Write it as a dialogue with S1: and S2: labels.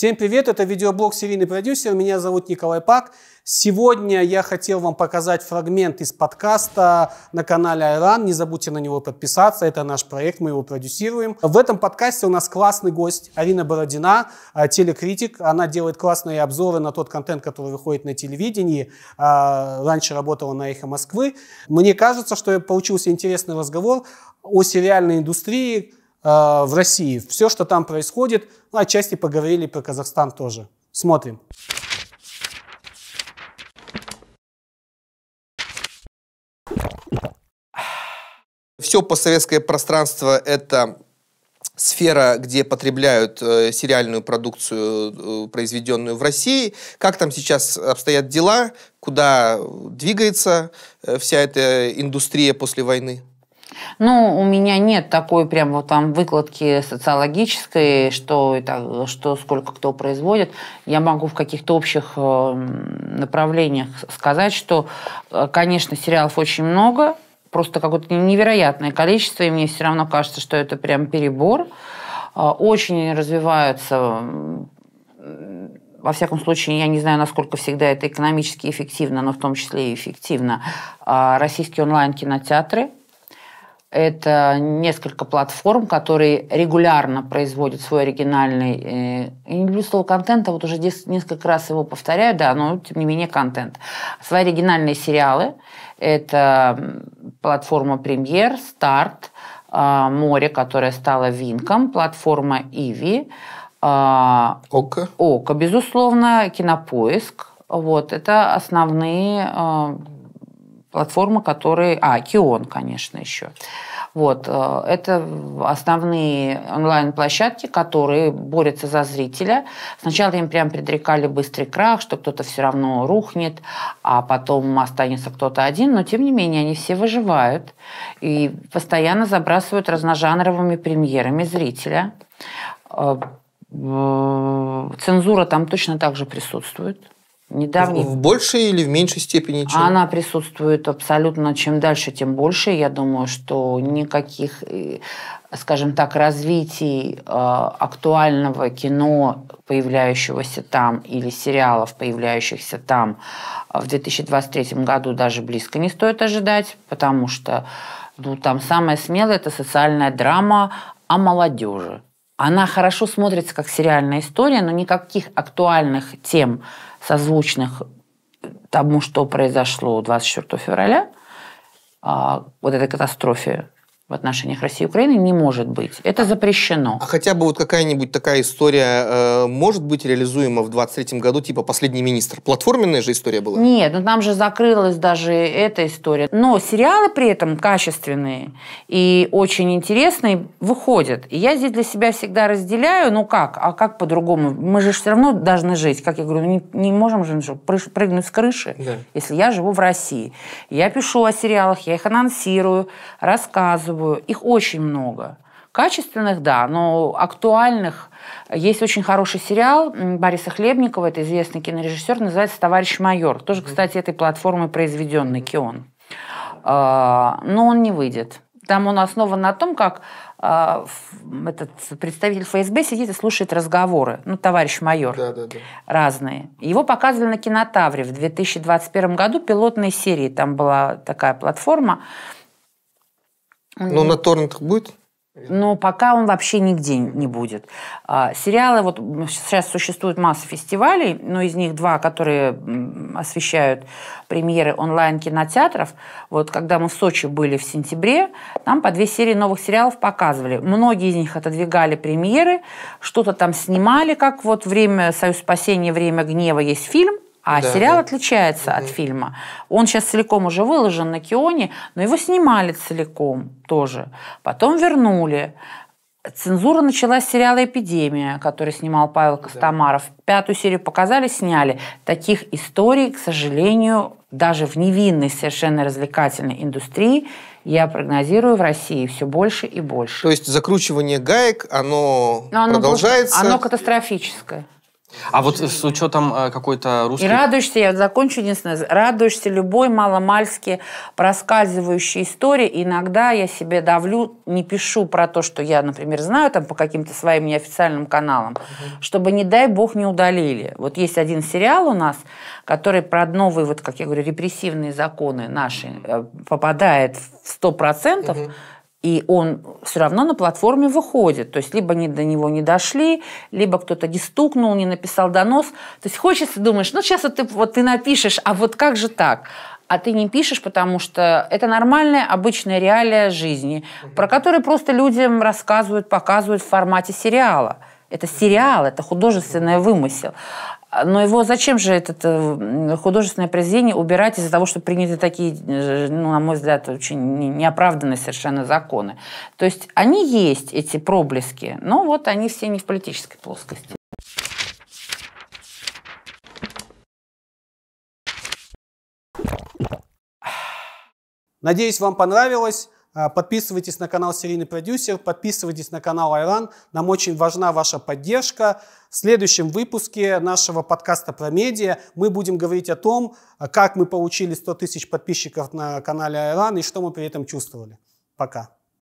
S1: Всем привет, это видеоблог «Серийный продюсер», меня зовут Николай Пак. Сегодня я хотел вам показать фрагмент из подкаста на канале Айран, не забудьте на него подписаться, это наш проект, мы его продюсируем. В этом подкасте у нас классный гость Арина Бородина, а, телекритик, она делает классные обзоры на тот контент, который выходит на телевидении, а, раньше работала на «Эхо Москвы». Мне кажется, что получился интересный разговор о сериальной индустрии, Э, в России. Все, что там происходит, ну, отчасти поговорили про Казахстан тоже. Смотрим. Все постсоветское пространство – это сфера, где потребляют э, сериальную продукцию, э, произведенную в России. Как там сейчас обстоят дела? Куда двигается э, вся эта индустрия после войны?
S2: Ну, у меня нет такой прям вот там выкладки социологической, что, это, что сколько кто производит. Я могу в каких-то общих э, направлениях сказать, что, э, конечно, сериалов очень много, просто какое-то невероятное количество, и мне все равно кажется, что это прям перебор. Э, очень развиваются во всяком случае, я не знаю, насколько всегда это экономически эффективно, но в том числе и эффективно, российские онлайн-кинотеатры – это несколько платформ, которые регулярно производят свой оригинальный... Э, я не люблю слово контент, а вот уже здесь несколько раз его повторяю, да, но тем не менее контент. Свои оригинальные сериалы. Это платформа «Премьер», «Старт», а, «Море», которая стала «Винком», платформа «Иви», а, «Око», «Око», безусловно, «Кинопоиск». Вот, это основные а, платформа, которые... А, Кион, конечно, еще. Вот. Э, это основные онлайн-площадки, которые борются за зрителя. Сначала им прям предрекали быстрый крах, что кто-то все равно рухнет, а потом останется кто-то один. Но, тем не менее, они все выживают и постоянно забрасывают разножанровыми премьерами зрителя. Э, э, цензура там точно так же присутствует недавний... В
S1: большей или в меньшей степени? Чем? Она
S2: присутствует абсолютно. Чем дальше, тем больше. Я думаю, что никаких, э, скажем так, развитий э, актуального кино, появляющегося там, или сериалов, появляющихся там, э, в 2023 году даже близко не стоит ожидать, потому что ну, там самое смелое – это социальная драма о молодежи. Она хорошо смотрится как сериальная история, но никаких актуальных тем – созвучных тому, что произошло 24 февраля, а, вот этой катастрофе в отношениях России и Украины не может быть. Это запрещено. А
S1: хотя бы вот какая-нибудь такая история э, может быть реализуема в 23 году, типа «Последний министр». Платформенная же история была?
S2: Нет, ну там же закрылась даже эта история. Но сериалы при этом качественные и очень интересные выходят. И я здесь для себя всегда разделяю, ну как, а как по-другому? Мы же все равно должны жить. Как я говорю, ну не, не можем же ну прыгнуть с крыши, да. если я живу в России. Я пишу о сериалах, я их анонсирую, рассказываю, спрашиваю, их очень много. Качественных, да, но актуальных. Есть очень хороший сериал Бориса Хлебникова, это известный кинорежиссер, называется «Товарищ майор». Тоже, кстати, этой платформы произведенный «Кион». А, но он не выйдет. Там он основан на том, как а, этот представитель ФСБ сидит и слушает разговоры, ну, товарищ майор, да, да, да. разные. Его показывали на Кинотавре в 2021 году, пилотной серии, там была такая платформа.
S1: Ну, на торрентах
S2: будет? Но ну, пока он вообще нигде не будет. А, сериалы, вот сейчас существует масса фестивалей, но из них два, которые освещают премьеры онлайн-кинотеатров. Вот когда мы в Сочи были в сентябре, там по две серии новых сериалов показывали. Многие из них отодвигали премьеры, что-то там снимали, как вот «Время Союз спасения», «Время гнева» есть фильм – а да, сериал да. отличается угу. от фильма. Он сейчас целиком уже выложен на Кионе, но его снимали целиком тоже. Потом вернули. Цензура началась с сериала «Эпидемия», который снимал Павел Костомаров. Да. Пятую серию показали, сняли. Таких историй, к сожалению, даже в невинной совершенно развлекательной индустрии я прогнозирую в России все больше и
S1: больше. То есть закручивание гаек, оно, оно продолжается? оно
S2: катастрофическое.
S1: А вот с учетом э, какой-то русской... И радуешься,
S2: я закончу единственное, радуешься любой маломальски проскальзывающей истории. Иногда я себе давлю, не пишу про то, что я, например, знаю там по каким-то своим неофициальным каналам, угу. чтобы, не дай бог, не удалили. Вот есть один сериал у нас, который про новые, вот как я говорю, репрессивные законы наши э, попадает в 100%. Угу и он все равно на платформе выходит. То есть либо они до него не дошли, либо кто-то не стукнул, не написал донос. То есть хочется, думаешь, ну сейчас вот ты, вот ты напишешь, а вот как же так? а ты не пишешь, потому что это нормальная, обычная реалия жизни, угу. про которую просто людям рассказывают, показывают в формате сериала. Это сериал, это художественный вымысел. А, но его зачем же это э, художественное произведение убирать из-за того, что приняты такие, э, ну, на мой взгляд, очень неоправданные совершенно законы? То есть они есть, эти проблески, но вот они все не в политической плоскости.
S1: Надеюсь, вам понравилось. А, подписывайтесь на канал «Серийный продюсер», подписывайтесь на канал «Айран». Нам очень важна ваша поддержка. В следующем выпуске нашего подкаста про медиа мы будем говорить о том, а, как мы получили 100 тысяч подписчиков на канале «Айран» и что мы при этом чувствовали. Пока.